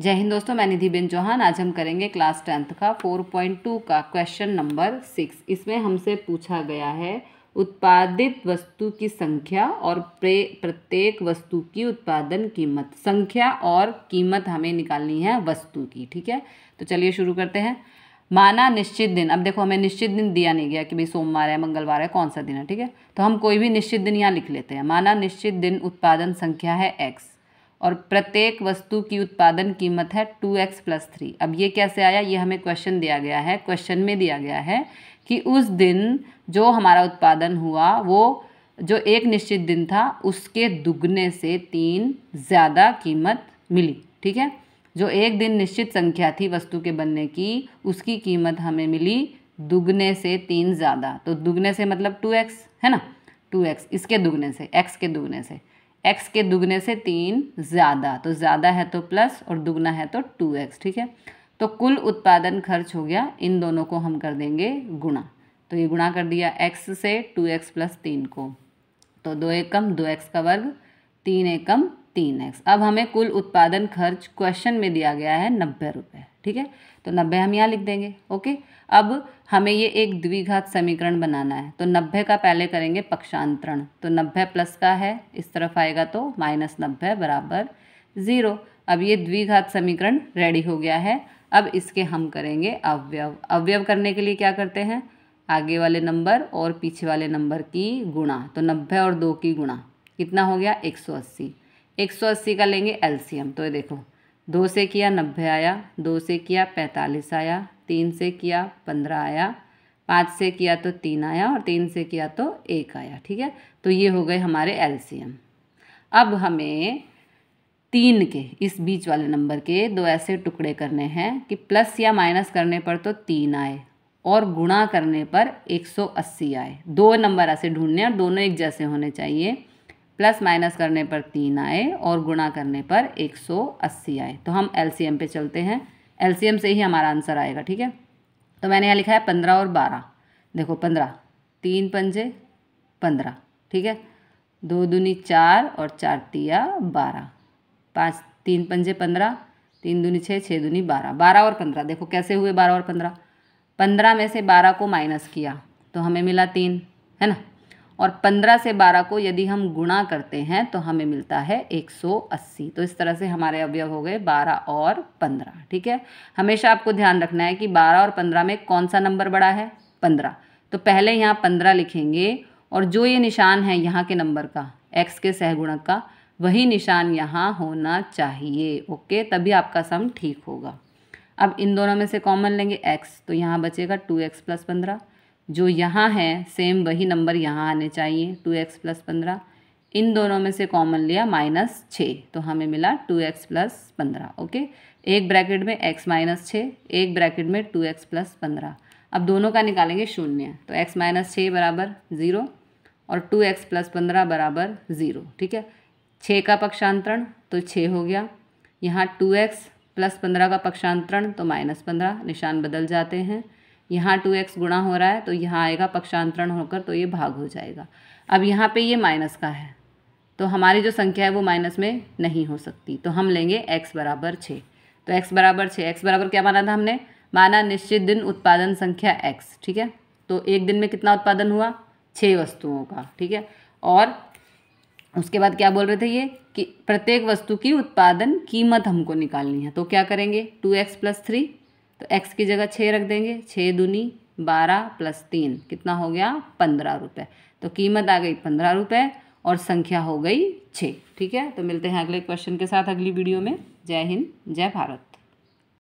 जय हिंद दोस्तों मैं निधि बेन चौहान आज हम करेंगे क्लास टेंथ का फोर पॉइंट टू का क्वेश्चन नंबर सिक्स इसमें हमसे पूछा गया है उत्पादित वस्तु की संख्या और प्रत्येक वस्तु की उत्पादन कीमत संख्या और कीमत हमें निकालनी है वस्तु की ठीक है तो चलिए शुरू करते हैं माना निश्चित दिन अब देखो हमें निश्चित दिन दिया नहीं गया कि भाई सोमवार है मंगलवार है कौन सा दिन है ठीक है तो हम कोई भी निश्चित दिन यहाँ लिख लेते हैं माना निश्चित दिन उत्पादन संख्या है एक्स और प्रत्येक वस्तु की उत्पादन कीमत है टू एक्स प्लस थ्री अब ये कैसे आया ये हमें क्वेश्चन दिया गया है क्वेश्चन में दिया गया है कि उस दिन जो हमारा उत्पादन हुआ वो जो एक निश्चित दिन था उसके दुगने से तीन ज़्यादा कीमत मिली ठीक है जो एक दिन निश्चित संख्या थी वस्तु के बनने की उसकी कीमत हमें मिली दुगने से तीन ज़्यादा तो दुगने से मतलब टू एक्स है ना टू एक्स इसके दुगने से एक्स के दुगने से एक्स के दुगने से तीन ज़्यादा तो ज़्यादा है तो प्लस और दुगना है तो टू एक्स ठीक है तो कुल उत्पादन खर्च हो गया इन दोनों को हम कर देंगे गुणा तो ये गुणा कर दिया एक्स से टू एक्स प्लस तीन को तो दो एकम दो एक्स का वर्ग तीन एकम तीन एक्स अब हमें कुल उत्पादन खर्च क्वेश्चन में दिया गया है नब्बे रुपये ठीक है तो नब्बे हम यहाँ लिख देंगे ओके अब हमें ये एक द्विघात समीकरण बनाना है तो नब्बे का पहले करेंगे पक्षांतरण तो नब्बे प्लस का है इस तरफ आएगा तो माइनस नब्बे बराबर ज़ीरो अब ये द्विघात समीकरण रेडी हो गया है अब इसके हम करेंगे अवयव अवयव करने के लिए क्या करते हैं आगे वाले नंबर और पीछे वाले नंबर की गुणा तो नब्बे और दो की गुणा कितना हो गया एक सौ अस्सी एक सौ अस्सी का लेंगे एलसीएम तो ये देखो दो से किया नब्बे आया दो से किया पैंतालीस आया तीन से किया पंद्रह आया पाँच से किया तो तीन आया और तीन से किया तो एक आया ठीक है तो ये हो गए हमारे एलसीएम अब हमें तीन के इस बीच वाले नंबर के दो ऐसे टुकड़े करने हैं कि प्लस या माइनस करने पर तो तीन आए और गुणा करने पर 180 आए दो नंबर ऐसे ढूंढने और दोनों एक जैसे होने चाहिए प्लस माइनस करने पर तीन आए और गुणा करने पर एक सौ अस्सी आए तो हम एम पे चलते हैं एम से ही हमारा आंसर आएगा ठीक है तो मैंने यहाँ लिखा है पंद्रह और बारह देखो पंद्रह तीन पंजे पंद्रह ठीक है दो दूनी चार और चार तिया बारह पाँच तीन पंजे पंद्रह तीन दूनी छः छः दूनी बारह बारह और पंद्रह देखो कैसे हुए बारह और पंद्रह पंद्रह में से बारह को माइनस किया तो हमें मिला तीन है ना और 15 से 12 को यदि हम गुणा करते हैं तो हमें मिलता है 180 तो इस तरह से हमारे अवयव हो गए 12 और 15 ठीक है हमेशा आपको ध्यान रखना है कि 12 और 15 में कौन सा नंबर बड़ा है 15 तो पहले यहाँ 15 लिखेंगे और जो ये निशान है यहाँ के नंबर का एक्स के सहगुणक का वही निशान यहाँ होना चाहिए ओके तभी आपका सम ठीक होगा अब इन दोनों में से कॉमन लेंगे एक्स तो यहाँ बचेगा टू एक्स प्लस पंद्रह जो यहाँ है सेम वही नंबर यहाँ आने चाहिए टू एक्स प्लस पंद्रह इन दोनों में से कॉमन लिया माइनस छः तो हमें मिला टू एक्स प्लस पंद्रह ओके एक ब्रैकेट में एक्स माइनस छः एक ब्रैकेट में टू एक्स प्लस पंद्रह अब दोनों का निकालेंगे शून्य तो एक्स माइनस छः बराबर ज़ीरो और टू एक्स प्लस पंद्रह बराबर ज़ीरो ठीक है छः का पक्षांतरण तो छः हो गया यहाँ टू एक्स प्लस पंद्रह का पक्षांतरण तो माइनस पंद्रह निशान बदल जाते हैं यहाँ टू एक्स गुणा हो रहा है तो यहाँ आएगा पक्षांतरण होकर तो ये भाग हो जाएगा अब यहाँ पे ये माइनस का है तो हमारी जो संख्या है वो माइनस में नहीं हो सकती तो हम लेंगे एक्स बराबर छः तो एक्स बराबर छः एक्स बराबर क्या माना था हमने माना निश्चित दिन उत्पादन संख्या एक्स ठीक है तो एक दिन में कितना उत्पादन हुआ छः वस्तुओं का ठीक है और उसके बाद क्या बोल रहे थे ये कि प्रत्येक वस्तु की उत्पादन कीमत हमको निकालनी है तो क्या करेंगे टू एक्स प्लस थ्री तो एक्स की जगह छः रख देंगे छः दूनी बारह प्लस तीन कितना हो गया पंद्रह रुपये तो कीमत आ गई पंद्रह रुपये और संख्या हो गई छः ठीक है तो मिलते हैं अगले क्वेश्चन के साथ अगली वीडियो में जय हिंद जय भारत